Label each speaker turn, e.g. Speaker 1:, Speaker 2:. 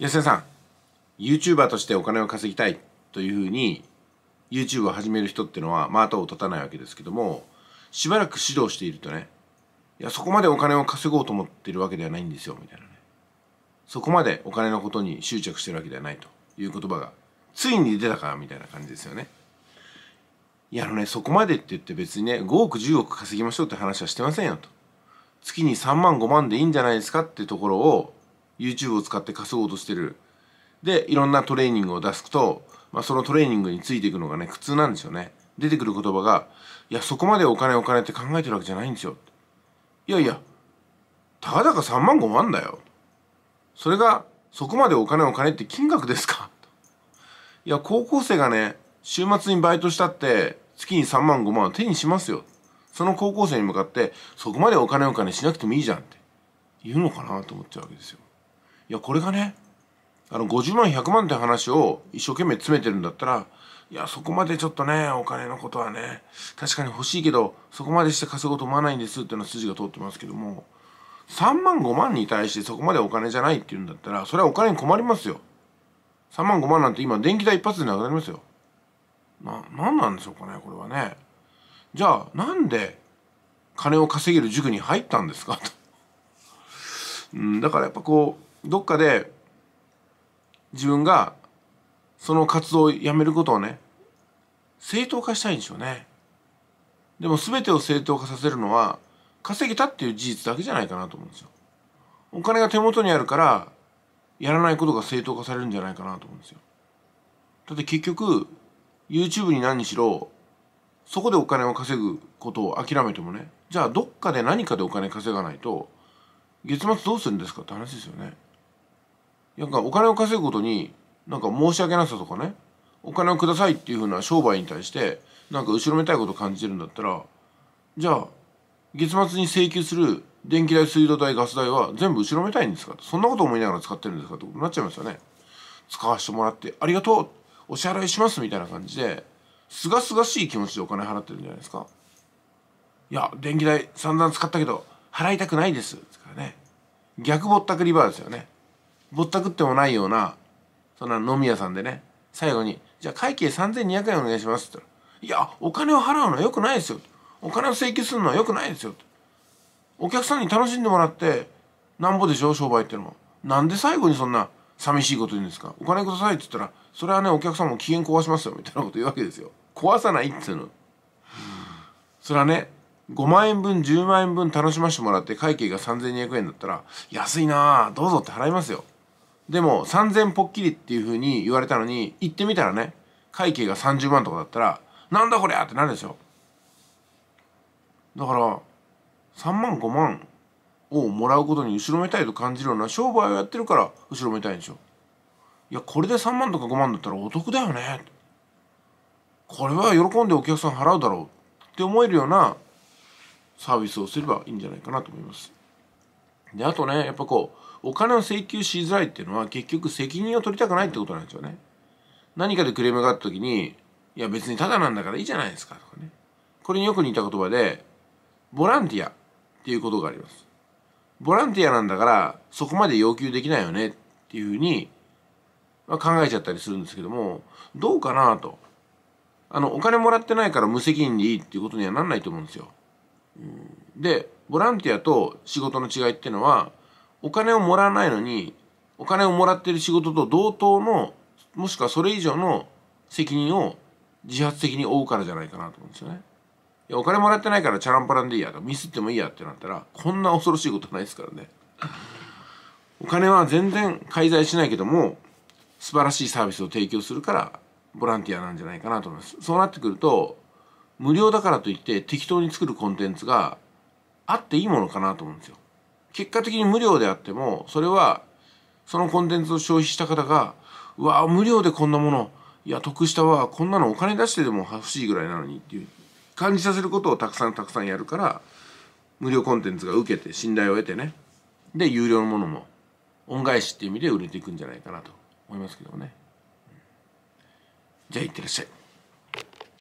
Speaker 1: 安田さん YouTuber としてお金を稼ぎたいというふうに YouTube を始める人ってのはまあ後を絶たないわけですけどもしばらく指導しているとねいやそこまでお金を稼ごうと思ってるわけではないんですよみたいなねそこまでお金のことに執着してるわけではないという言葉がついに出たかみたいな感じですよねいやあのねそこまでって言って別にね5億10億稼ぎましょうって話はしてませんよと月に3万5万でいいんじゃないですかってところを YouTube を使って稼ごうとしてるでいろんなトレーニングを出すと、まあ、そのトレーニングについていくのがね苦痛なんですよね出てくる言葉が「いやそこまでお金お金って考えてるわけじゃないんですよ」いやいやたかだか3万5万だよ」それがそこまでお金お金って金額ですかいや高校生がね週末にバイトしたって月に3万5万は手にしますよその高校生に向かってそこまでお金お金しなくてもいいじゃんって言うのかなと思っちゃうわけですよいやこれがねあの50万100万って話を一生懸命詰めてるんだったらいやそこまでちょっとねお金のことはね確かに欲しいけどそこまでして稼ごうと思わないんですっていうのは筋が通ってますけども3万5万に対してそこまでお金じゃないっていうんだったらそれはお金に困りますよ3万5万なんて今電気代一発でなくなりますよな何なんでしょうかねこれはねじゃあなんで金を稼げる塾に入ったんですかとうんだからやっぱこうどっかで自分がその活動をやめることをね正当化したいんでしょうねでも全てを正当化させるのは稼げたっていう事実だけじゃないかなと思うんですよお金が手元にあるからやらないことが正当化されるんじゃないかなと思うんですよだって結局 YouTube に何にしろそこでお金を稼ぐことを諦めてもねじゃあどっかで何かでお金稼がないと月末どうするんですかって話ですよねなんかお金を稼ぐことになんか申し訳なさとかねお金をくださいっていうふうな商売に対してなんか後ろめたいことを感じてるんだったらじゃあ月末に請求する電気代水道代ガス代は全部後ろめたいんですかそんなこと思いながら使ってるんですかってことになっちゃいますよね使わせてもらってありがとうお支払いしますみたいな感じですがすがしい気持ちでお金払ってるんじゃないですかいや電気代散々使ったけど払いたくないですですからね逆ぼったくりバーですよねぼったくってもないようなそんな飲み屋さんでね最後に「じゃあ会計3200円お願いします」って言ったら「いやお金を払うのはよくないですよ」お金を請求するのはよくないですよ」お客さんに楽しんでもらってなんぼでしょ商売ってのもなんで最後にそんな寂しいこと言うんですかお金くださいって言ったらそれはねお客さんも機嫌壊しますよみたいなこと言うわけですよ壊さないっつうのそれはね5万円分10万円分楽しませてもらって会計が3200円だったら安いなどうぞって払いますよでも3000ポッキリっていうふうに言われたのに行ってみたらね会計が30万とかだったらなんだこりゃってなるでしょだから3万5万をもらうことに後ろめたいと感じるような商売をやってるから後ろめたいんでしょいやこれで3万とか5万だったらお得だよねこれは喜んでお客さん払うだろうって思えるようなサービスをすればいいんじゃないかなと思いますであとねやっぱこうお金を請求しづらいっていうのは結局責任を取りたくないってことなんですよね何かでクレームがあった時にいや別にただなんだからいいじゃないですかとかねこれによく似た言葉でボランティアっていうことがありますボランティアなんだからそこまで要求できないよねっていうふうに、ま考えちゃったりするんですけどもどうかなとあのお金もらってないから無責任でいいっていうことにはなんないと思うんですよ、うんでボランティアと仕事の違いっていうのはお金をもらわないのにお金をもらってる仕事と同等のもしくはそれ以上の責任を自発的に負うからじゃないかなと思うんですよね。いやお金もらってないからチャランパランでいいやとミスってもいいやってなったらこんな恐ろしいことないですからね。お金は全然介在しないけども素晴らしいサービスを提供するからボランティアなんじゃないかなと思います。そうなってくると無料だからといって適当に作るコンテンツがあっていいものかなと思うんですよ。結果的に無料であっても、それは、そのコンテンツを消費した方が、うわ無料でこんなもの、いや、得したわ、こんなのお金出してでも欲しいぐらいなのにっていう、感じさせることをたくさんたくさんやるから、無料コンテンツが受けて、信頼を得てね。で、有料のものも、恩返しっていう意味で売れていくんじゃないかなと思いますけどね。じゃあ、いってらっしゃい。